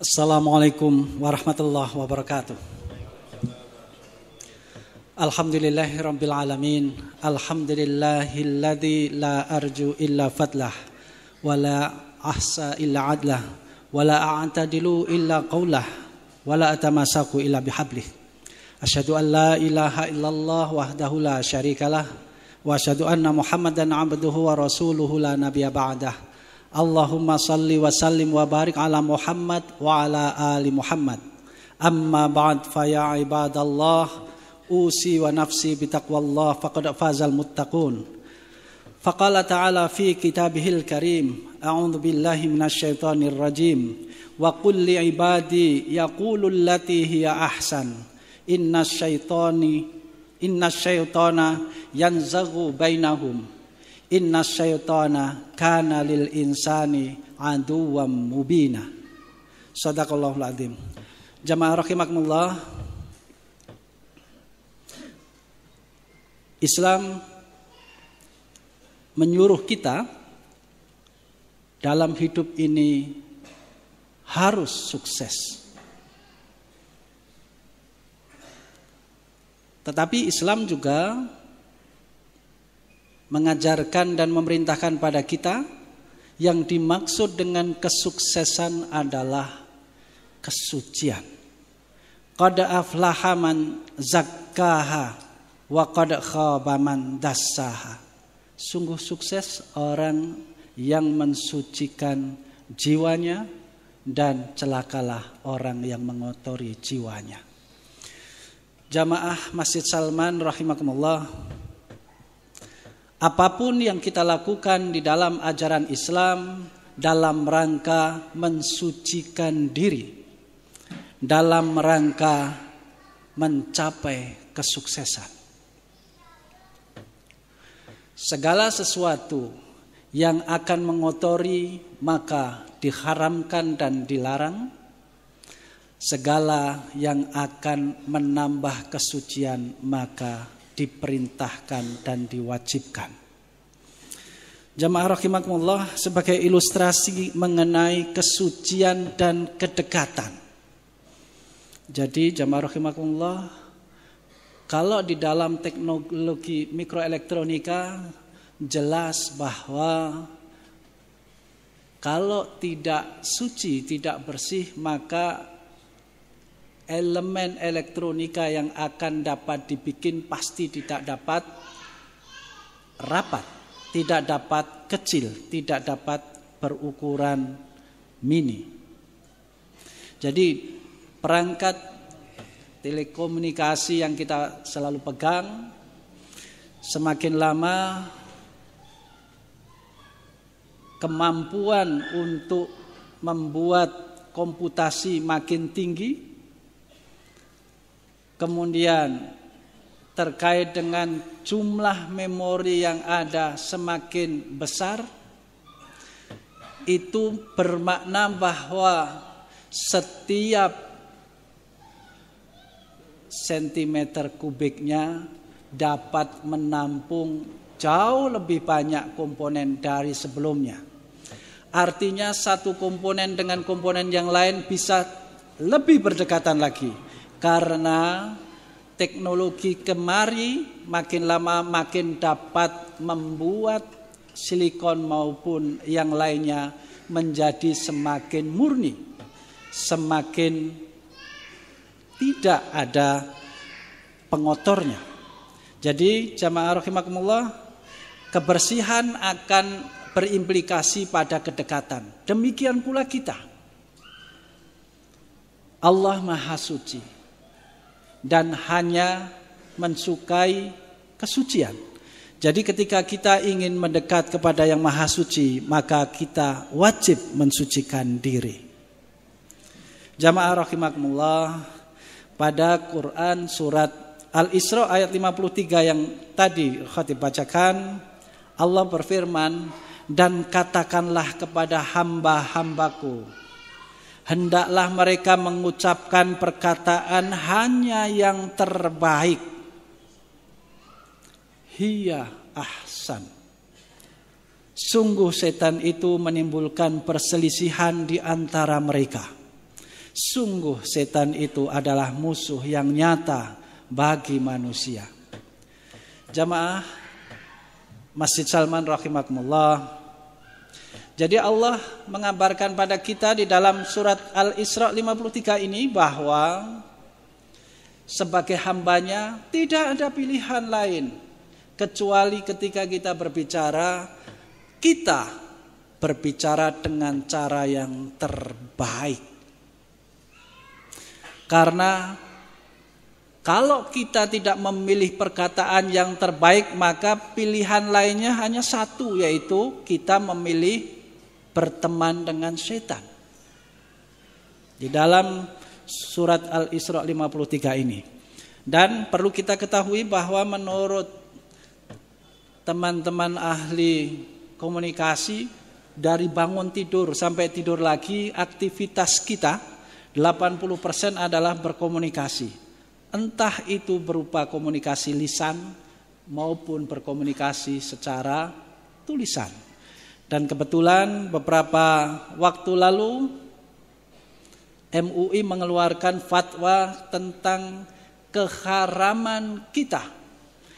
Assalamualaikum warahmatullahi wabarakatuh. Alhamdulillahi rabbil alamin. Alhamdulillahilladzi la arju illa fadlah wa la ahsa illa adlah wa la a'tadilu illa qawlah wa la atamasaku illa bihablih. Asyhadu an la ilaha illallah wahdahu la syarikalah wa asyhadu anna Muhammadan abduhu wa rasuluhu la nabiyya ba'dah. اللهم صل وسلم وبارك على محمد وعلى آل محمد أما بعد فيا عباد الله أوصي ونفسي بتقوى الله فقد فاز المتقون فقال تعالى في كتابه الكريم أعوذ بالله من الشيطان الرجيم وقل لعبادي يقول التي هي أحسن إن الشيطان إن الشيطان ينزغ بينهم Inna syaitana kana lil insani aduwam mubina. Sadaqallahul azim. Jamaah rahimakumullah. Islam menyuruh kita dalam hidup ini harus sukses. Tetapi Islam juga mengajarkan dan memerintahkan pada kita yang dimaksud dengan kesuksesan adalah kesucian. Qad aflaha man zakkaha wa qad khaba man dassaha. Sungguh sukses orang yang mensucikan jiwanya dan celakalah orang yang mengotori jiwanya. Jamaah Masjid Salman rahimakumullah Apapun yang kita lakukan di dalam ajaran Islam dalam rangka mensucikan diri, dalam rangka mencapai kesuksesan. Segala sesuatu yang akan mengotori maka diharamkan dan dilarang. Segala yang akan menambah kesucian maka diperintahkan dan diwajibkan. Jamaah rahimakumullah sebagai ilustrasi mengenai kesucian dan kedekatan. Jadi jamaah rahimakumullah kalau di dalam teknologi mikroelektronika jelas bahwa kalau tidak suci, tidak bersih maka elemen elektronika yang akan dapat dibikin pasti tidak dapat rapat, tidak dapat kecil, tidak dapat berukuran mini. Jadi perangkat telekomunikasi yang kita selalu pegang semakin lama kemampuan untuk membuat komputasi makin tinggi Kemudian terkait dengan jumlah memori yang ada semakin besar itu bermakna bahwa setiap sentimeter kubiknya dapat menampung jauh lebih banyak komponen dari sebelumnya. Artinya satu komponen dengan komponen yang lain bisa lebih berdekatan lagi karena teknologi kemari makin lama makin dapat membuat silikon maupun yang lainnya menjadi semakin murni, semakin tidak ada pengotornya. Jadi jamaah rahimakumullah kebersihan akan berimplikasi pada kedekatan. Demikian pula kita. Allah Maha Suci dan hanya mensukai kesucian. Jadi ketika kita ingin mendekat kepada yang maha suci, maka kita wajib mensucikan diri. Jamaah rahimakumullah, pada Quran surat Al-Isra ayat 53 yang tadi khatib bacakan, Allah berfirman, dan katakanlah kepada hamba-hambaku, hendaklah mereka mengucapkan perkataan hanya yang terbaik. Hiya ahsan. Sungguh setan itu menimbulkan perselisihan di antara mereka. Sungguh setan itu adalah musuh yang nyata bagi manusia. Jamaah Masjid Salman rahimakumullah jadi Allah mengabarkan pada kita di dalam surat Al-Isra 53 ini bahwa sebagai hambanya tidak ada pilihan lain kecuali ketika kita berbicara kita berbicara dengan cara yang terbaik. Karena kalau kita tidak memilih perkataan yang terbaik maka pilihan lainnya hanya satu yaitu kita memilih berteman dengan setan. Di dalam surat Al-Isra 53 ini. Dan perlu kita ketahui bahwa menurut teman-teman ahli komunikasi dari bangun tidur sampai tidur lagi aktivitas kita 80% adalah berkomunikasi. Entah itu berupa komunikasi lisan maupun berkomunikasi secara tulisan. Dan kebetulan beberapa waktu lalu MUI mengeluarkan fatwa tentang keharaman kita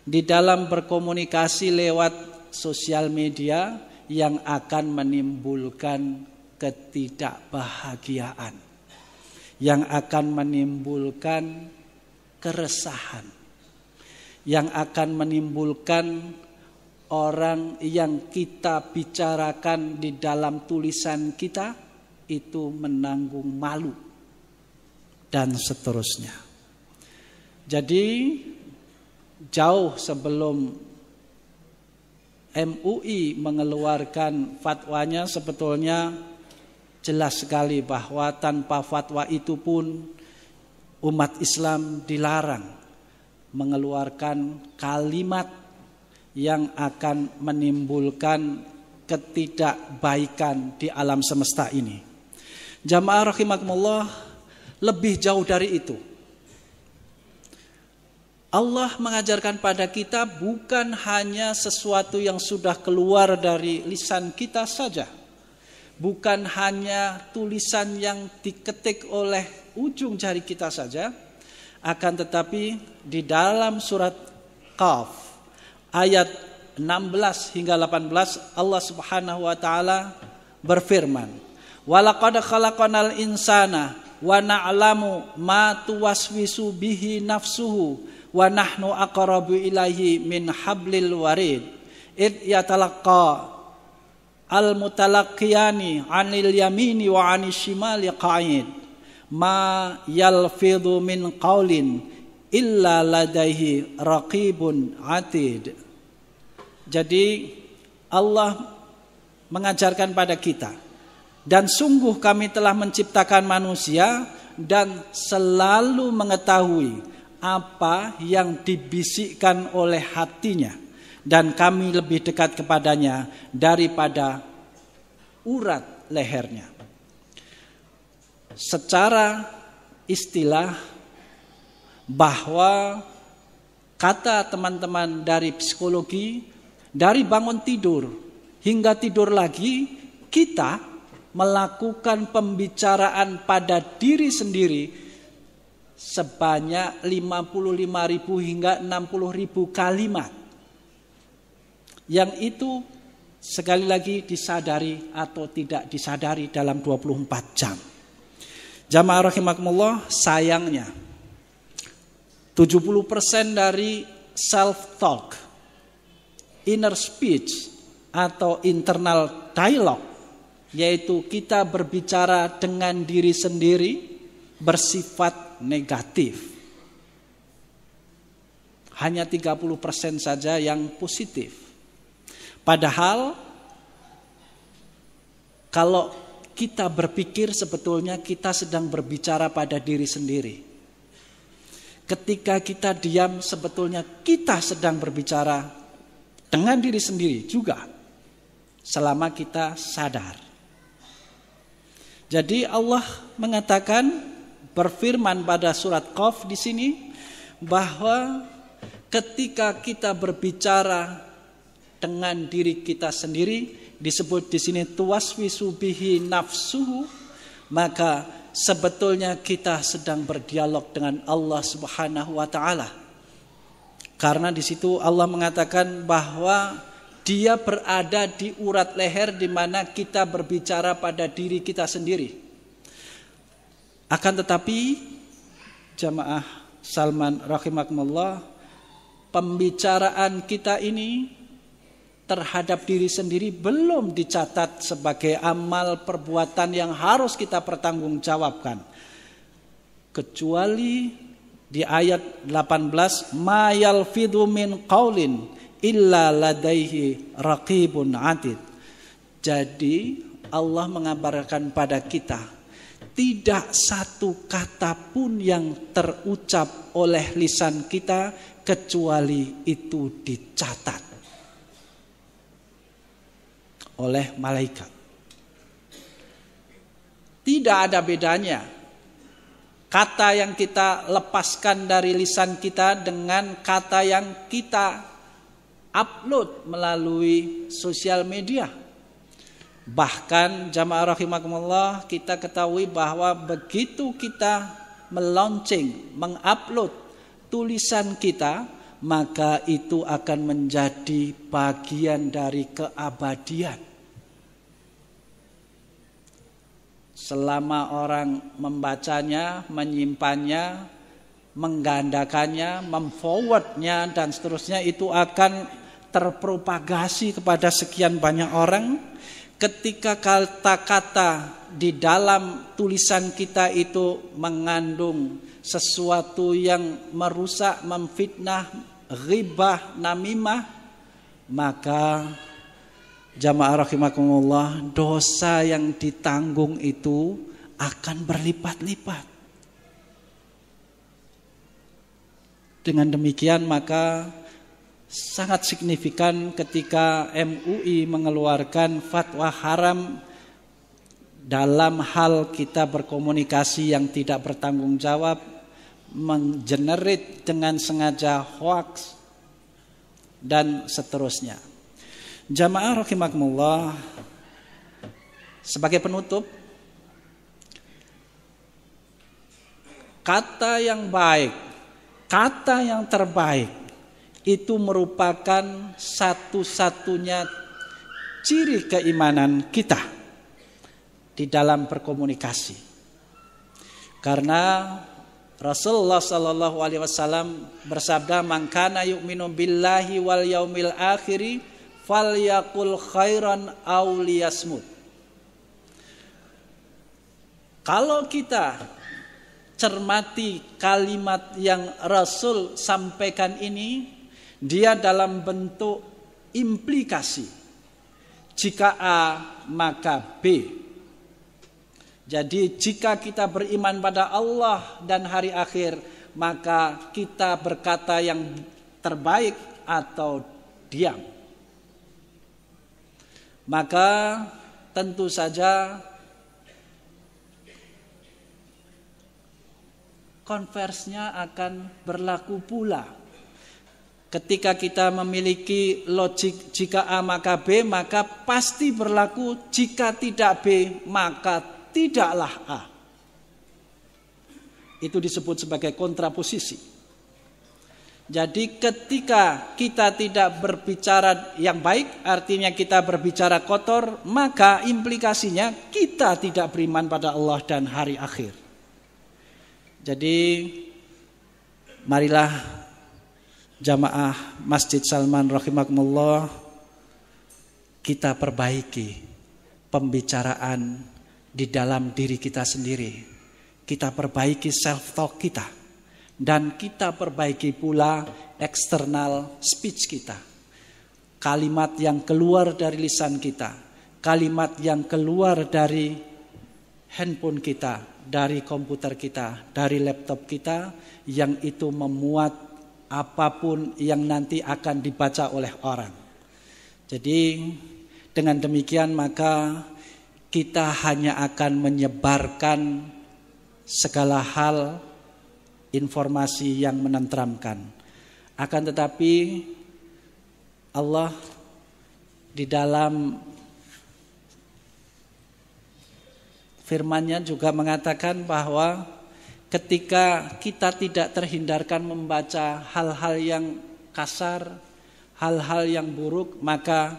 di dalam berkomunikasi lewat sosial media yang akan menimbulkan ketidakbahagiaan yang akan menimbulkan keresahan yang akan menimbulkan orang yang kita bicarakan di dalam tulisan kita itu menanggung malu dan seterusnya. Jadi jauh sebelum MUI mengeluarkan fatwanya sebetulnya jelas sekali bahwa tanpa fatwa itu pun umat Islam dilarang mengeluarkan kalimat yang akan menimbulkan ketidakbaikan di alam semesta ini. Jamaah rahimakumullah, lebih jauh dari itu. Allah mengajarkan pada kita bukan hanya sesuatu yang sudah keluar dari lisan kita saja. Bukan hanya tulisan yang diketik oleh ujung jari kita saja, akan tetapi di dalam surat Qaf ayat 16 hingga 18 Allah Subhanahu wa taala berfirman Walaqad khalaqnal insana wa na'lamu ma tuwaswisu bihi nafsuhu wa nahnu aqrabu ilaihi min hablil warid id yatalaqqa al mutalaqqiyani anil yamini wa anil shimali qa'id ma yalfidhu min qawlin illa ladaihi raqibun atid jadi Allah mengajarkan pada kita dan sungguh kami telah menciptakan manusia dan selalu mengetahui apa yang dibisikkan oleh hatinya dan kami lebih dekat kepadanya daripada urat lehernya. Secara istilah bahwa kata teman-teman dari psikologi dari bangun tidur hingga tidur lagi, kita melakukan pembicaraan pada diri sendiri sebanyak 55.000 hingga 60.000 kalimat. Yang itu sekali lagi disadari atau tidak disadari dalam 24 jam. Jamaah rahimakumullah sayangnya 70% dari self talk inner speech atau internal dialogue yaitu kita berbicara dengan diri sendiri bersifat negatif. Hanya 30% saja yang positif. Padahal kalau kita berpikir sebetulnya kita sedang berbicara pada diri sendiri. Ketika kita diam sebetulnya kita sedang berbicara dengan diri sendiri juga selama kita sadar. Jadi Allah mengatakan berfirman pada surat Qaf di sini bahwa ketika kita berbicara dengan diri kita sendiri disebut di sini tuwaswisu bihi nafsuhu maka sebetulnya kita sedang berdialog dengan Allah Subhanahu wa taala karena di situ Allah mengatakan bahwa dia berada di urat leher di mana kita berbicara pada diri kita sendiri. Akan tetapi jamaah Salman rahimakumullah pembicaraan kita ini terhadap diri sendiri belum dicatat sebagai amal perbuatan yang harus kita pertanggungjawabkan kecuali di ayat 18 mayal yalfidhu min qaulin illa ladaihi raqibun atid. Jadi Allah mengabarkan pada kita tidak satu kata pun yang terucap oleh lisan kita kecuali itu dicatat oleh malaikat. Tidak ada bedanya kata yang kita lepaskan dari lisan kita dengan kata yang kita upload melalui sosial media. Bahkan jamaah rahimakumullah kita ketahui bahwa begitu kita meluncing, mengupload tulisan kita, maka itu akan menjadi bagian dari keabadian. Selama orang membacanya, menyimpannya, menggandakannya, memforwardnya dan seterusnya itu akan terpropagasi kepada sekian banyak orang. Ketika kata-kata di dalam tulisan kita itu mengandung sesuatu yang merusak, memfitnah, ribah, namimah, maka jamaah rahimakumullah, dosa yang ditanggung itu akan berlipat-lipat. Dengan demikian maka sangat signifikan ketika MUI mengeluarkan fatwa haram dalam hal kita berkomunikasi yang tidak bertanggung jawab, menggenerate dengan sengaja hoax dan seterusnya. Jamaah rahimakumullah sebagai penutup kata yang baik, kata yang terbaik itu merupakan satu-satunya ciri keimanan kita di dalam berkomunikasi. Karena Rasulullah Shallallahu Alaihi Wasallam bersabda, "Mangkana minum billahi wal yaumil akhiri falyakul khairan auliyasmut. Kalau kita cermati kalimat yang Rasul sampaikan ini, dia dalam bentuk implikasi. Jika A maka B. Jadi jika kita beriman pada Allah dan hari akhir, maka kita berkata yang terbaik atau diam maka tentu saja konversnya akan berlaku pula. Ketika kita memiliki logik jika A maka B, maka pasti berlaku jika tidak B, maka tidaklah A. Itu disebut sebagai kontraposisi. Jadi ketika kita tidak berbicara yang baik, artinya kita berbicara kotor, maka implikasinya kita tidak beriman pada Allah dan hari akhir. Jadi marilah jamaah Masjid Salman rahimakumullah kita perbaiki pembicaraan di dalam diri kita sendiri. Kita perbaiki self talk kita dan kita perbaiki pula eksternal speech kita. Kalimat yang keluar dari lisan kita. Kalimat yang keluar dari handphone kita, dari komputer kita, dari laptop kita. Yang itu memuat apapun yang nanti akan dibaca oleh orang. Jadi dengan demikian maka kita hanya akan menyebarkan segala hal informasi yang menentramkan. Akan tetapi Allah di dalam firman-Nya juga mengatakan bahwa ketika kita tidak terhindarkan membaca hal-hal yang kasar, hal-hal yang buruk, maka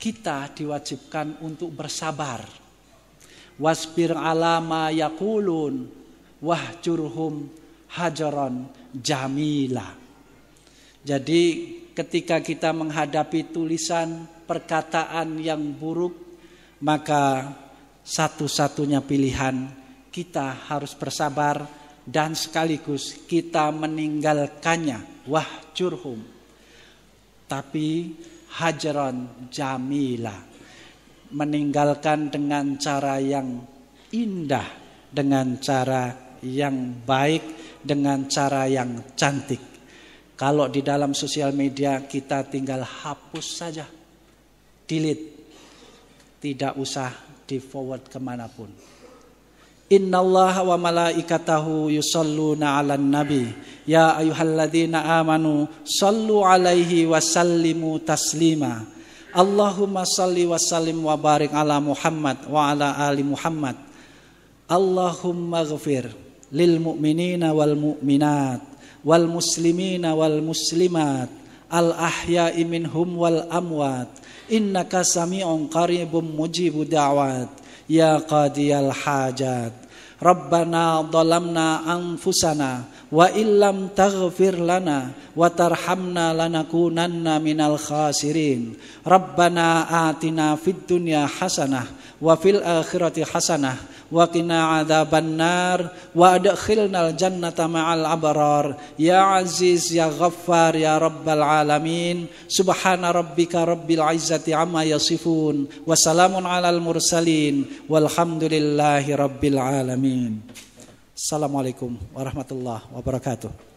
kita diwajibkan untuk bersabar. Wasbir alama yakulun wahjurhum hajaron jamila. Jadi ketika kita menghadapi tulisan perkataan yang buruk, maka satu-satunya pilihan kita harus bersabar dan sekaligus kita meninggalkannya wah curhum. Tapi hajaron jamila meninggalkan dengan cara yang indah, dengan cara yang baik dengan cara yang cantik. Kalau di dalam sosial media kita tinggal hapus saja. Delete. Tidak usah di forward kemanapun. Inna Allah wa malaikatahu yusalluna ala nabi Ya ayuhalladzina amanu Sallu alaihi wa sallimu taslima Allahumma salli wa sallim wa barik ala Muhammad wa ala ali Muhammad Allahumma ghafir lil mu'minina wal mu'minat wal muslimina wal muslimat al ahya'i minhum wal amwat innaka sami'un qaribum mujibu da'wat ya qadiyal hajat Rabbana dhalamna anfusana wa illam taghfir lana wa tarhamna lanakunanna minal khasirin. Rabbana atina fid dunya hasanah wa fil akhirati hasanah wa qina adzabannar wa adkhilnal jannata ma'al abrar ya aziz ya ghaffar ya rabbal alamin subhana rabbika rabbil izzati amma yasifun wa salamun alal mursalin walhamdulillahi rabbil alamin Assalamualaikum warahmatullahi wabarakatuh